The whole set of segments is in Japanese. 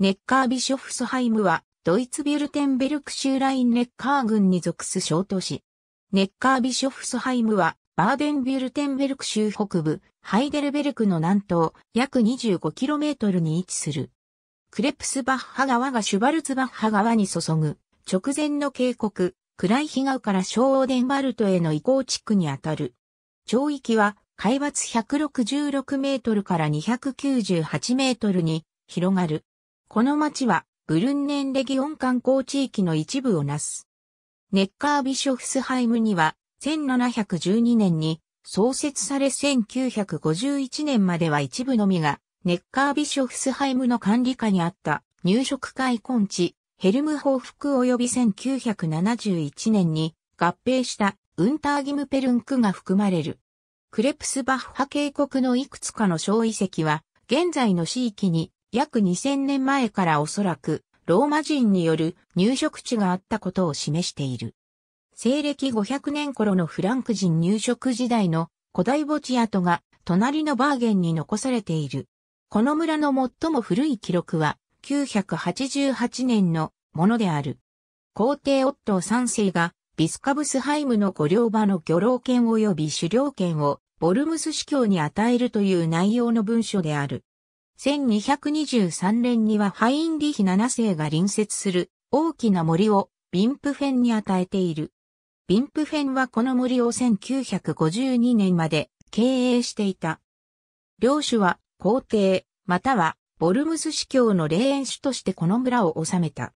ネッカービショフスハイムは、ドイツビュルテンベルク州ラインネッカー郡に属す小都市。ネッカービショフスハイムは、バーデンビュルテンベルク州北部、ハイデルベルクの南東、約 25km に位置する。クレプスバッハ川がシュバルツバッハ川に注ぐ、直前の渓谷、暗い日川から小オーデンバルトへの移行地区にあたる。町域は、海抜166メートルから298メートルに広がる。この町は、ブルンネンレギオン観光地域の一部をなす。ネッカービショフスハイムには、1712年に創設され1951年までは一部のみが、ネッカービショフスハイムの管理下にあった入植会。根地、ヘルム報復及び1971年に合併したウンターギムペルンクが含まれる。クレプスバッハ渓谷のいくつかの小遺跡は、現在の地域に約2000年前からおそらくローマ人による入植地があったことを示している。西暦500年頃のフランク人入植時代の古代墓地跡が隣のバーゲンに残されている。この村の最も古い記録は988年のものである。皇帝オットー3世がビスカブスハイムの御領場の漁労権及び狩猟権をボルムス司教に与えるという内容の文書である。1223年にはハインリヒ7世が隣接する大きな森をビンプフェンに与えている。ビンプフェンはこの森を1952年まで経営していた。領主は皇帝、またはボルムス司教の霊園主としてこの村を治めた。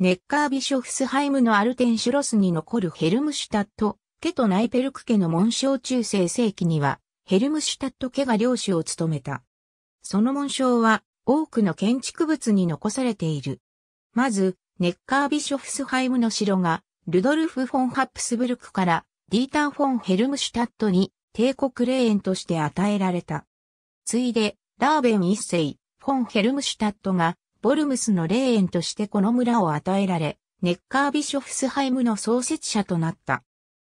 ネッカービショフスハイムのアルテンシュロスに残るヘルムシュタット、家とナイペルク家の紋章中世世紀には、ヘルムシュタット家が領主を務めた。その紋章は多くの建築物に残されている。まず、ネッカービショフスハイムの城が、ルドルフ・フォン・ハプスブルクから、ディーター・フォン・ヘルムシュタットに、帝国霊園として与えられた。ついで、ラーベン一世、フォン・ヘルムシュタットが、ボルムスの霊園としてこの村を与えられ、ネッカービショフスハイムの創設者となった。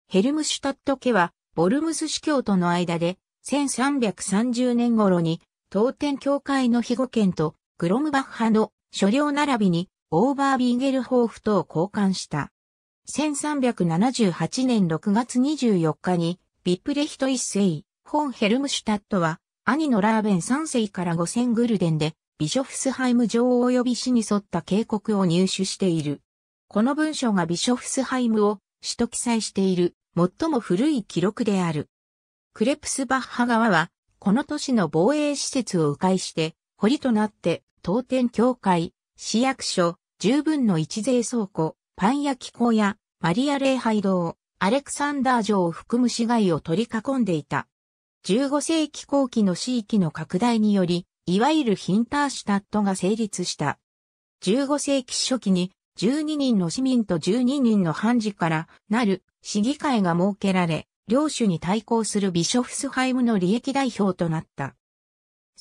ヘルムシュタット家は、ボルムス司教との間で、1330年頃に東天教会の庇護権とグロムバッハの所領並びにオーバービーゲルホーフと交換した。1378年6月24日にビップレヒト一世、ホンヘルムシュタットは兄のラーベン三世から五千グルデンでビショフスハイム王及び死に沿った警告を入手している。この文書がビショフスハイムを首と記載している最も古い記録である。クレプスバッハ側はこの都市の防衛施設を迂回して、堀となって、当店協会、市役所、十分の一税倉庫、パン焼き小屋、マリア礼拝堂、アレクサンダー城を含む市街を取り囲んでいた。15世紀後期の市域の拡大により、いわゆるヒンターシュタットが成立した。15世紀初期に12人の市民と12人の判事からなる市議会が設けられ、領主に対抗するビショフスハイムの利益代表となった。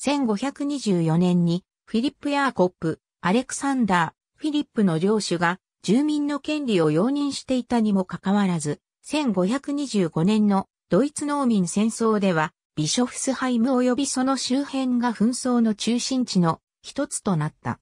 1524年にフィリップ・ヤーコップ、アレクサンダー、フィリップの領主が住民の権利を容認していたにもかかわらず、1525年のドイツ農民戦争では、ビショフスハイム及びその周辺が紛争の中心地の一つとなった。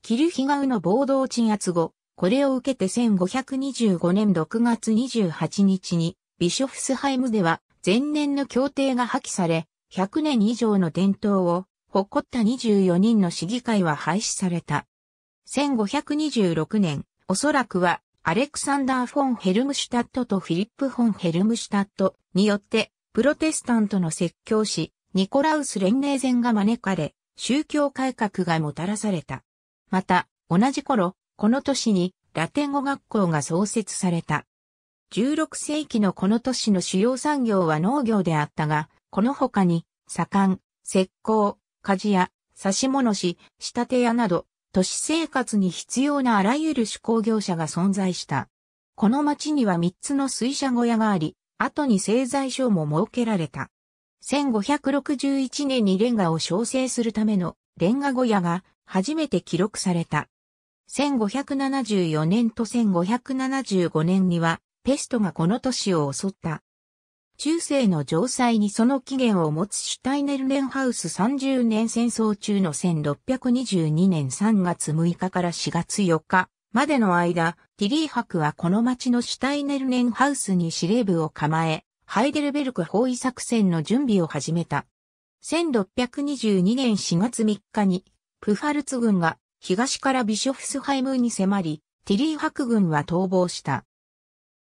キルヒガウの暴動鎮圧後、これを受けて1525年6月28日にビショフスハイムでは前年の協定が破棄され、100年以上の伝統を誇った24人の市議会は廃止された。1526年、おそらくはアレクサンダー・フォン・ヘルムシュタットとフィリップ・フォン・ヘルムシュタットによってプロテスタントの説教師ニコラウス・レンネーゼンが招かれ、宗教改革がもたらされた。また、同じ頃、この年にラテン語学校が創設された。16世紀のこの都市の主要産業は農業であったが、この他に、左官、石膏、鍛冶屋、刺物師、仕立て屋など、都市生活に必要なあらゆる手工業者が存在した。この町には3つの水車小屋があり、後に製材所も設けられた。1561年にレンガを焼成するためのレンガ小屋が初めて記録された。1574年と1575年にはペストがこの都市を襲った。中世の城塞にその起源を持つシュタイネルレンハウス30年戦争中の1622年3月6日から4月4日までの間、ティリー博はこの町のシュタイネルレンハウスに司令部を構え、ハイデルベルク包囲作戦の準備を始めた。1622年4月3日に、プファルツ軍が東からビショフスハイムに迫り、ティリー博軍は逃亡した。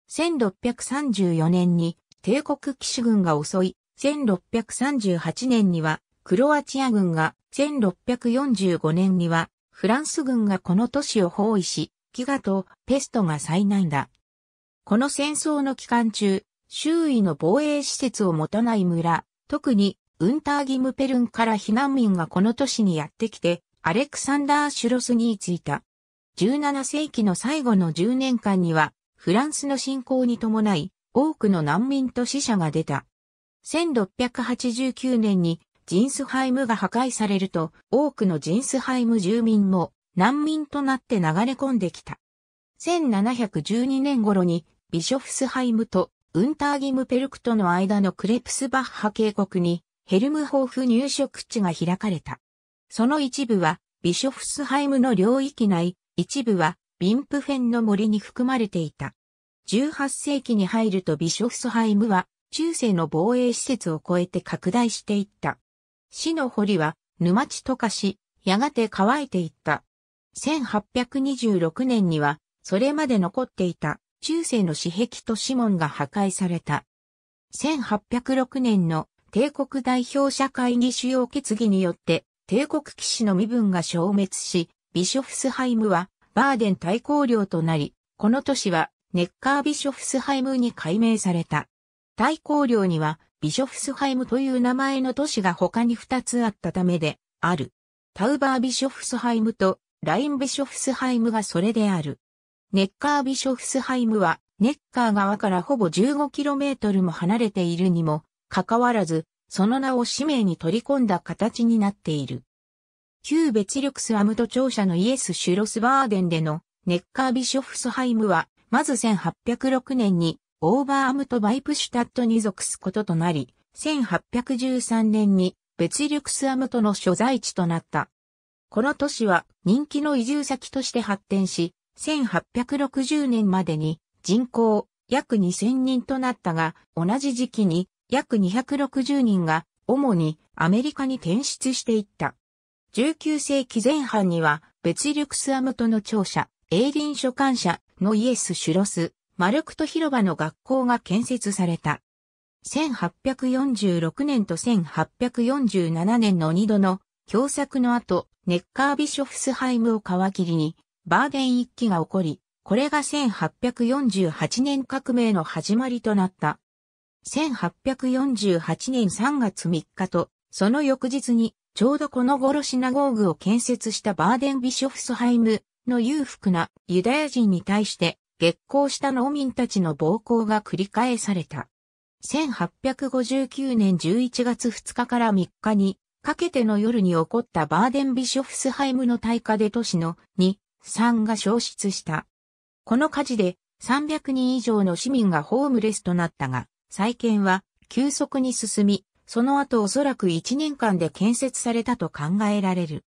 1634年に帝国騎士軍が襲い、1638年にはクロアチア軍が、1645年にはフランス軍がこの都市を包囲し、飢餓とペストが災難だ。この戦争の期間中、周囲の防衛施設を持たない村、特にウンターギムペルンから避難民がこの都市にやってきて、アレクサンダー・シュロスに着いた。17世紀の最後の10年間には、フランスの侵攻に伴い、多くの難民と死者が出た。1689年にジンスハイムが破壊されると、多くのジンスハイム住民も難民となって流れ込んできた。1712年頃にビショフスハイムとウンターギムペルクとの間のクレプスバッハ渓谷にヘルムホーフ入植地が開かれた。その一部はビショフスハイムの領域内、一部はビンプフェンの森に含まれていた。18世紀に入るとビショフスハイムは中世の防衛施設を超えて拡大していった。市の堀は沼地と化し、やがて乾いていった。1826年には、それまで残っていた中世の私壁と指紋が破壊された。1806年の帝国代表者会議主要決議によって帝国騎士の身分が消滅し、ビショフスハイムはバーデン大公領となり、この都市はネッカービショフスハイムに改名された。大綱領にはビショフスハイムという名前の都市が他に2つあったためである。タウバービショフスハイムとラインビショフスハイムがそれである。ネッカービショフスハイムはネッカー側からほぼ 15km も離れているにもかかわらず、その名を使名に取り込んだ形になっている。旧ベチルクスアムト庁舎のイエス・シュロスバーデンでのネッカービショフスハイムはまず1806年にオーバーアムト・バイプシュタットに属すこととなり、1813年にベツリュクスアムトの所在地となった。この都市は人気の移住先として発展し、1860年までに人口約2000人となったが、同じ時期に約260人が主にアメリカに転出していった。19世紀前半には、ベツリュクスアムトの庁舎、エイリン所管者、のイエス・シュロス、マルクト広場の学校が建設された。1846年と1847年の二度の共作の後、ネッカービショフスハイムを皮切りに、バーデン一揆が起こり、これが1848年革命の始まりとなった。1848年3月3日と、その翌日に、ちょうどこの頃シナゴーグを建設したバーデンビショフスハイムの裕福なユダヤ人に対して激行した農民たちの暴行が繰り返された。1859年11月2日から3日にかけての夜に起こったバーデンビショフスハイムの大火で都市の2、3が消失した。この火事で300人以上の市民がホームレスとなったが、再建は急速に進み、その後おそらく1年間で建設されたと考えられる。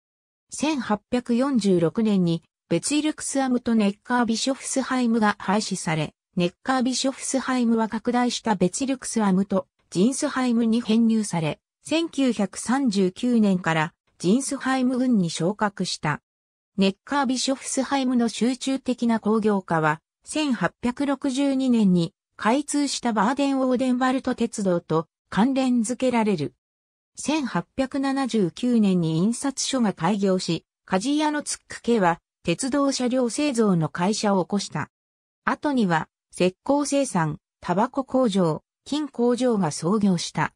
1846年にベツイルクスアムとネッカービショフスハイムが廃止され、ネッカービショフスハイムは拡大したベツイルクスアムとジンスハイムに編入され、1939年からジンスハイム軍に昇格した。ネッカービショフスハイムの集中的な工業化は、1862年に開通したバーデン・オーデンバルト鉄道と関連付けられる。1879年に印刷所が開業し、鍛冶屋のツック家は鉄道車両製造の会社を起こした。後には、石膏生産、タバコ工場、金工場が創業した。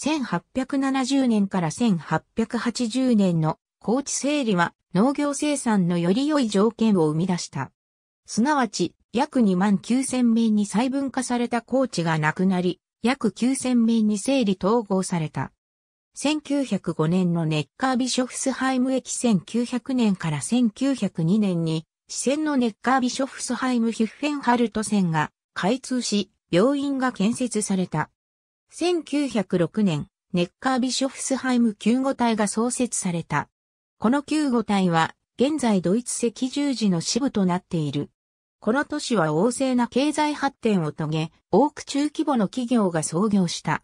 1870年から1880年の高地整理は農業生産のより良い条件を生み出した。すなわち、約2万9000面に細分化された高地がなくなり、約9000面に整理統合された。1905年のネッカービショフスハイム駅1900年から1902年に、支線のネッカービショフスハイムヒュッフェンハルト線が開通し、病院が建設された。1906年、ネッカービショフスハイム救護隊が創設された。この救護隊は、現在ドイツ赤十字の支部となっている。この都市は旺盛な経済発展を遂げ、多く中規模の企業が創業した。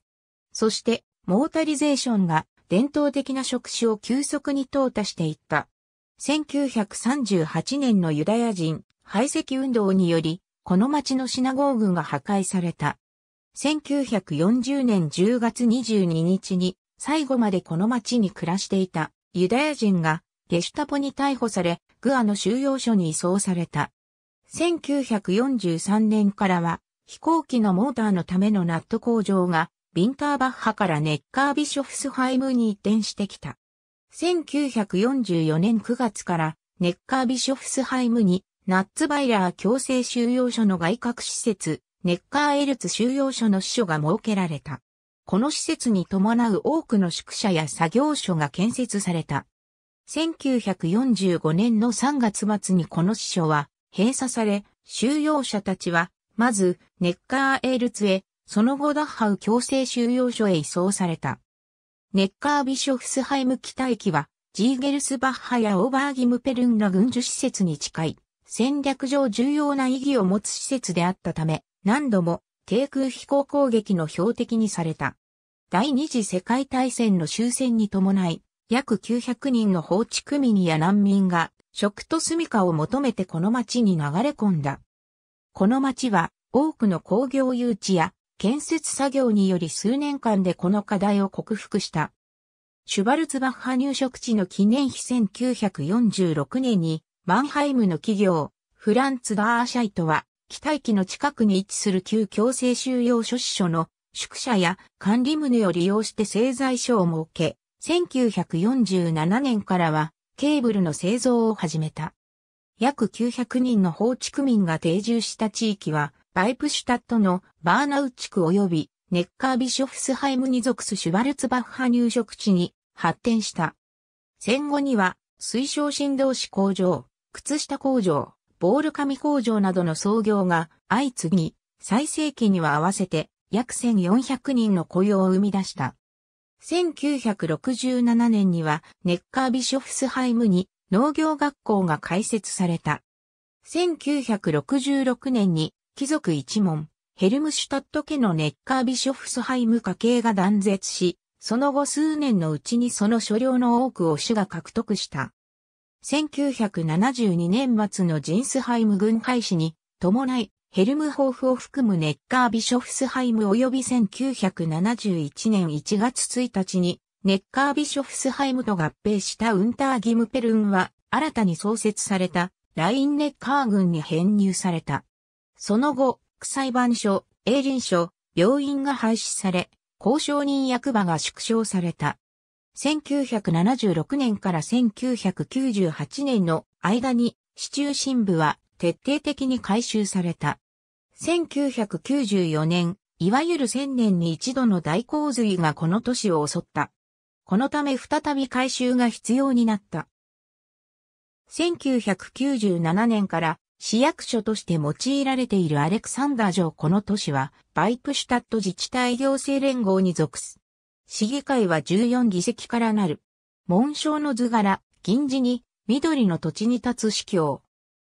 そして、モータリゼーションが伝統的な職種を急速に淘汰していった。1938年のユダヤ人排斥運動により、この町のシナゴーグが破壊された。1940年10月22日に最後までこの町に暮らしていたユダヤ人がゲシュタポに逮捕され、グアの収容所に移送された。1943年からは飛行機のモーターのためのナット工場がビンターバッハからネッカービショフスハイムに移転してきた。1944年9月からネッカービショフスハイムにナッツバイラー強制収容所の外郭施設、ネッカーエルツ収容所の支所が設けられた。この施設に伴う多くの宿舎や作業所が建設された。1945年の3月末にこの支所は閉鎖され、収容者たちは、まず、ネッカーエールツへその後ダッハウ強制収容所へ移送された。ネッカービショフスハイム北駅は、ジーゲルスバッハやオーバーギムペルンの軍需施設に近い、戦略上重要な意義を持つ施設であったため、何度も低空飛行攻撃の標的にされた。第二次世界大戦の終戦に伴い、約900人の放置組民や難民が、食と住処を求めてこの町に流れ込んだ。この町は、多くの工業誘致や建設作業により数年間でこの課題を克服した。シュバルツバッハ入植地の記念碑1946年に、マンハイムの企業、フランツ・ダーシャイトは、機体機の近くに位置する旧強制収容所支所の宿舎や管理棟を利用して製材所を設け、1947年からはケーブルの製造を始めた。約900人の放置区民が定住した地域は、バイプシュタットのバーナウ地区及びネッカービショフスハイムに属すシュバルツバッハ入植地に発展した。戦後には水晶振動子工場、靴下工場、ボール紙工場などの創業が相次ぎ、最盛期には合わせて約1400人の雇用を生み出した。1967年にはネッカービショフスハイムに農業学校が開設された。1966年に貴族一門、ヘルムシュタット家のネッカービショフスハイム家系が断絶し、その後数年のうちにその所領の多くを主が獲得した。1972年末のジンスハイム軍廃止に伴い、ヘルムホーフを含むネッカービショフスハイム及び1971年1月1日に、ネッカービショフスハイムと合併したウンターギムペルンは、新たに創設された、ラインネッカー軍に編入された。その後、区裁判所、営林所、病院が廃止され、交渉人役場が縮小された。1976年から1998年の間に市中心部は徹底的に改修された。1994年、いわゆる1000年に一度の大洪水がこの都市を襲った。このため再び改修が必要になった。1997年から市役所として用いられているアレクサンダー城この都市は、バイプシュタット自治体行政連合に属す。市議会は14議席からなる。紋章の図柄、銀地に、緑の土地に立つ市教。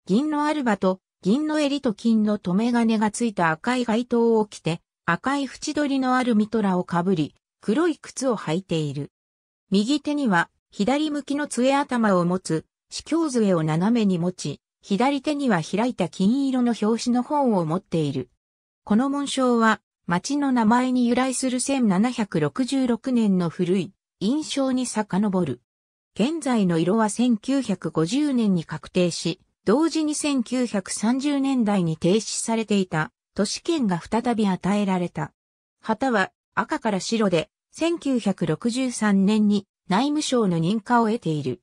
銀のアルバと、銀の襟と金の留め金がついた赤い街灯を着て、赤い縁取りのあるミトラをかぶり、黒い靴を履いている。右手には、左向きの杖頭を持つ、市教杖を斜めに持ち、左手には開いた金色の表紙の本を持っている。この紋章は、町の名前に由来する1766年の古い印象に遡る。現在の色は1950年に確定し、同時に1930年代に停止されていた都市圏が再び与えられた。旗は赤から白で1963年に内務省の認可を得ている。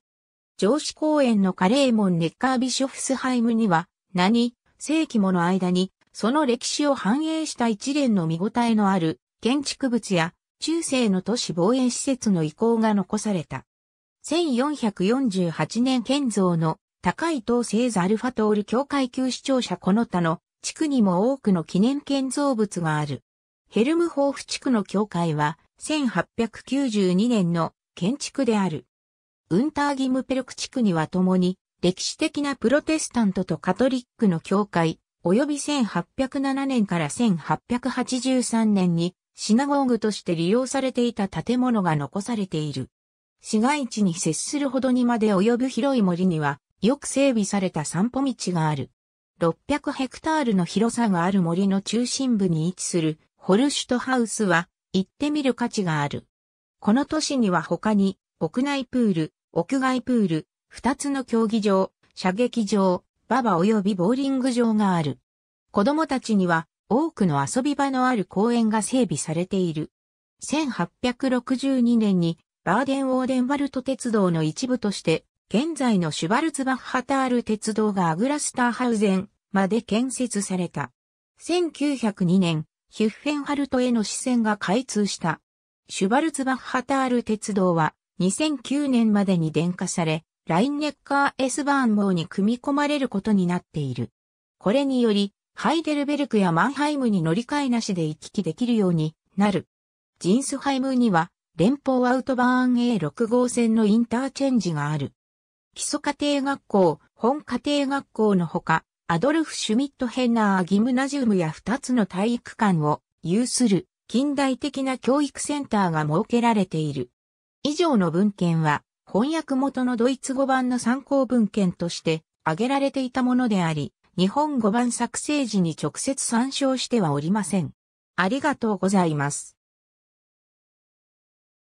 上司公園のカレーモンネッカービショフスハイムには、何、世紀もの間に、その歴史を反映した一連の見応えのある建築物や中世の都市防衛施設の遺構が残された。1448年建造の高い東西ザルファトール教会級市庁舎この他の地区にも多くの記念建造物がある。ヘルムホーフ地区の教会は1892年の建築である。ウンターギムペルク地区には共に、歴史的なプロテスタントとカトリックの教会、及び1807年から1883年に、シナゴーグとして利用されていた建物が残されている。市街地に接するほどにまで及ぶ広い森には、よく整備された散歩道がある。600ヘクタールの広さがある森の中心部に位置するホルシュトハウスは行ってみる価値がある。この都市には他に屋内プール、屋外プール、二つの競技場、射撃場、馬場及びボーリング場がある。子供たちには多くの遊び場のある公園が整備されている。1862年にバーデン・オーデンワルト鉄道の一部として、現在のシュバルツバッハタール鉄道がアグラスターハウゼンまで建設された。1902年、ヒュッフェンハルトへの支線が開通した。シュバルツバッハタール鉄道は2009年までに電化され、ラインネッカー S バーン号に組み込まれることになっている。これにより、ハイデルベルクやマンハイムに乗り換えなしで行き来できるようになる。ジンスハイムには、連邦アウトバーン A6 号線のインターチェンジがある。基礎家庭学校、本家庭学校のほか、アドルフ・シュミット・ヘンナー・ギムナジウムや2つの体育館を有する近代的な教育センターが設けられている。以上の文献は翻訳元のドイツ語版の参考文献として挙げられていたものであり、日本語版作成時に直接参照してはおりません。ありがとうございます。